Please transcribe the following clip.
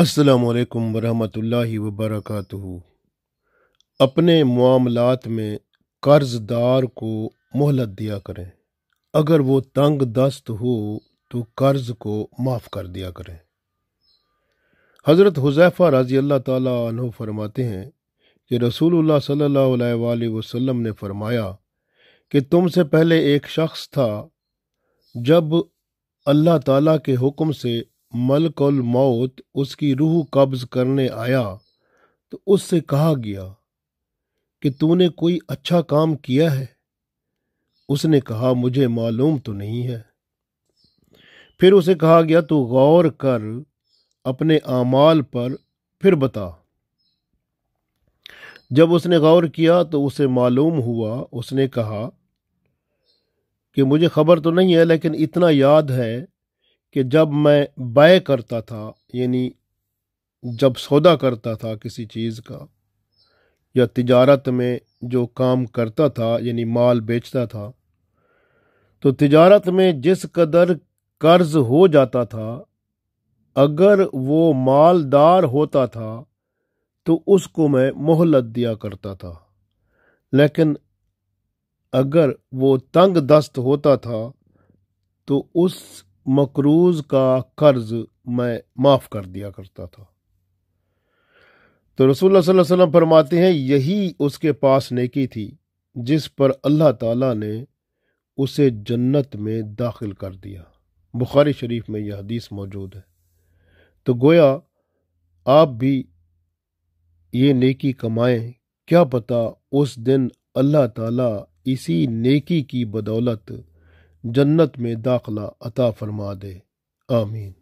السلام علیکم ورحمۃ اللہ وبرکاتہ اپنے معاملات میں قرض دار کو مہلت دیا کریں اگر وہ تنگ دست ہو تو قرض کو معاف کر دیا کریں حضرت حذیفہ رضی اللہ تعالیٰ عنہ فرماتے ہیں کہ رسول اللہ صلی اللہ علیہ وآلہ وسلم نے فرمایا کہ تم سے پہلے ایک شخص تھا جب اللہ تعالیٰ کے حکم سے ملک الموت اس کی روح قبض کرنے آیا تو اس سے کہا گیا کہ تو نے کوئی اچھا کام کیا ہے اس نے کہا مجھے معلوم تو نہیں ہے پھر اسے کہا گیا تو غور کر اپنے اعمال پر پھر بتا جب اس نے غور کیا تو اسے معلوم ہوا اس نے کہا کہ مجھے خبر تو نہیں ہے لیکن اتنا یاد ہے کہ جب میں بائے کرتا تھا یعنی جب سودا کرتا تھا کسی چیز کا یا تجارت میں جو کام کرتا تھا یعنی مال بیچتا تھا تو تجارت میں جس قدر قرض ہو جاتا تھا اگر وہ مالدار ہوتا تھا تو اس کو میں مہلت دیا کرتا تھا لیکن اگر وہ تنگ دست ہوتا تھا تو اس مقروض کا قرض میں معاف کر دیا کرتا تھا تو رسول اللہ اللہ صلی علیہ وسلم فرماتے ہیں یہی اس کے پاس نیکی تھی جس پر اللہ تعالیٰ نے اسے جنت میں داخل کر دیا بخاری شریف میں یہ حدیث موجود ہے تو گویا آپ بھی یہ نیکی کمائیں کیا پتہ اس دن اللہ تعالیٰ اسی نیکی کی بدولت جنت میں داخلہ عطا فرما دے آمین